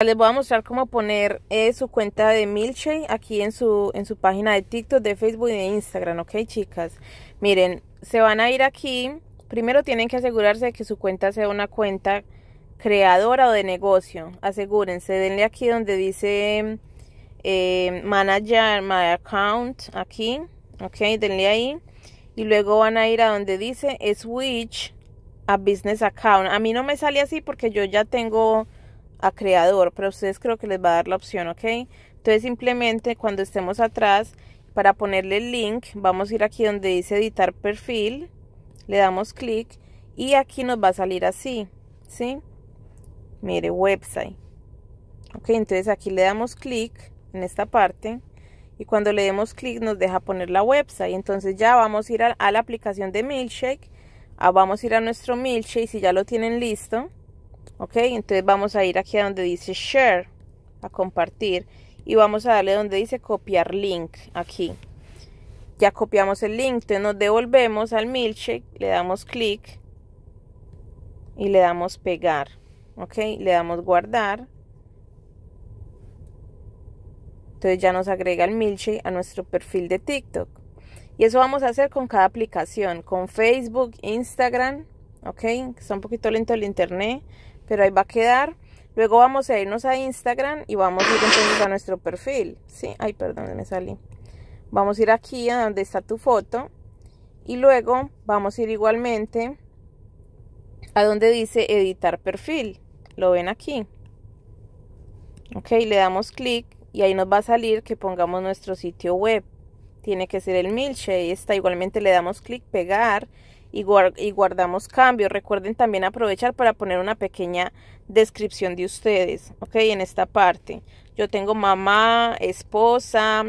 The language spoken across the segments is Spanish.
Les voy a mostrar cómo poner eh, su cuenta de Milchey aquí en su, en su página de TikTok, de Facebook y de Instagram, ¿ok chicas? Miren, se van a ir aquí, primero tienen que asegurarse de que su cuenta sea una cuenta creadora o de negocio, asegúrense, denle aquí donde dice eh, Manager My Account, aquí, ¿ok? Denle ahí y luego van a ir a donde dice Switch a Business Account. A mí no me sale así porque yo ya tengo a creador, pero ustedes creo que les va a dar la opción, ¿ok? Entonces simplemente cuando estemos atrás, para ponerle el link, vamos a ir aquí donde dice editar perfil, le damos clic y aquí nos va a salir así, ¿sí? Mire, website. Ok, entonces aquí le damos clic en esta parte y cuando le demos clic nos deja poner la website. Entonces ya vamos a ir a, la aplicación de Milkshake, a, ah, vamos a ir a nuestro Milkshake si ya lo tienen listo ok entonces vamos a ir aquí a donde dice share a compartir y vamos a darle donde dice copiar link aquí ya copiamos el link entonces nos devolvemos al Milche, le damos clic y le damos pegar ok le damos guardar entonces ya nos agrega el Milche a nuestro perfil de tiktok y eso vamos a hacer con cada aplicación, con Facebook, Instagram, ¿ok? Está un poquito lento el internet, pero ahí va a quedar. Luego vamos a irnos a Instagram y vamos a ir entonces a nuestro perfil. Sí, ay, perdón, me salí. Vamos a ir aquí a donde está tu foto y luego vamos a ir igualmente a donde dice editar perfil. Lo ven aquí. Ok, le damos clic y ahí nos va a salir que pongamos nuestro sitio web. Tiene que ser el Milche. Ahí Está igualmente le damos clic, pegar y, guardamos cambios. Recuerden también aprovechar para poner una pequeña descripción de ustedes, ¿ok? En esta parte. Yo tengo mamá, esposa,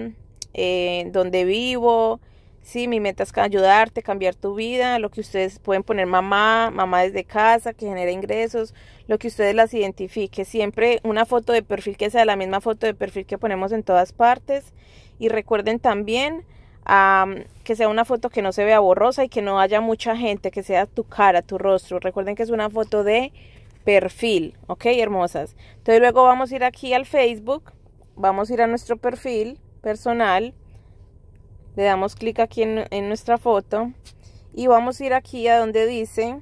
eh, donde vivo, si Mi meta es ayudarte, cambiar tu vida, lo que ustedes pueden poner mamá, mamá desde casa, que genera ingresos, lo que ustedes las identifique. Siempre una foto de perfil que sea la misma foto de perfil que ponemos en todas partes. Y recuerden también que sea una foto que no se vea borrosa y que no haya mucha gente, que sea tu cara, tu rostro. Recuerden que es una foto de perfil, ¿ok? Hermosas. Entonces luego vamos a ir aquí al Facebook, vamos a ir a nuestro perfil personal, le damos clic aquí en, en nuestra foto y vamos a ir aquí a donde dice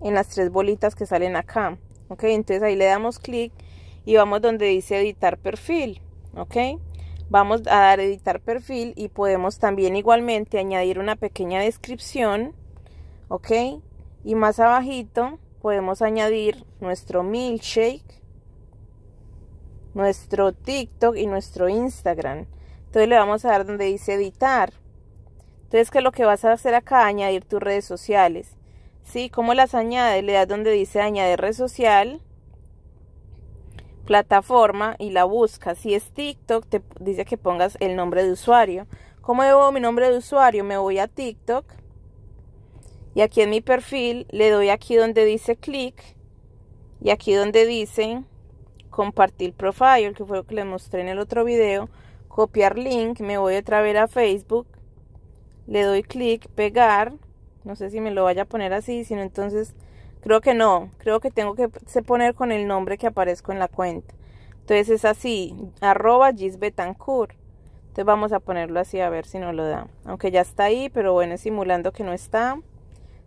en las tres bolitas que salen acá, ¿ok? Entonces ahí le damos clic y vamos donde dice editar perfil, ¿ok? Vamos a dar editar perfil y podemos también igualmente añadir una pequeña descripción, ¿ok? Y más abajito podemos añadir nuestro milkshake, nuestro TikTok y nuestro Instagram. Entonces le vamos a dar donde dice editar. Entonces, que lo que vas a hacer acá? Añadir tus redes sociales. ¿Sí? ¿Cómo las añades? Le das donde dice añadir red social plataforma y la busca Si es TikTok, te dice que pongas el nombre de usuario. como debo mi nombre de usuario? Me voy a TikTok y aquí en mi perfil le doy aquí donde dice clic y aquí donde dice compartir profile, que fue lo que le mostré en el otro video, copiar link, me voy otra vez a Facebook, le doy clic, pegar, no sé si me lo vaya a poner así, sino entonces Creo que no, creo que tengo que poner con el nombre que aparezco en la cuenta. Entonces es así, arroba gisbetancourt. Entonces vamos a ponerlo así a ver si nos lo da. Aunque ya está ahí, pero bueno, simulando que no está.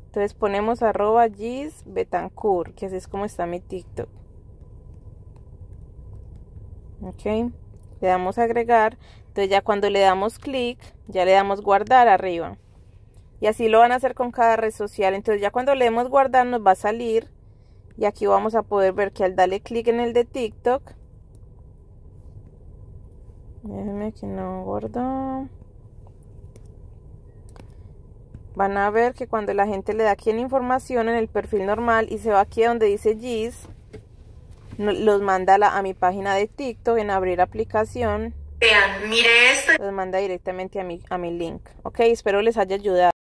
Entonces ponemos arroba gisbetancourt, que así es como está mi TikTok. Ok, le damos a agregar. Entonces ya cuando le damos clic, ya le damos guardar arriba y así lo van a hacer con cada red social entonces ya cuando le guardar nos va a salir y aquí vamos a poder ver que al darle clic en el de TikTok déjenme que no guardo van a ver que cuando la gente le da aquí en información en el perfil normal y se va aquí a donde dice Giz, los manda a, mi página de TikTok en abrir aplicación Vean, mire esto. Los manda directamente a a mi link. Ok, espero les haya ayudado.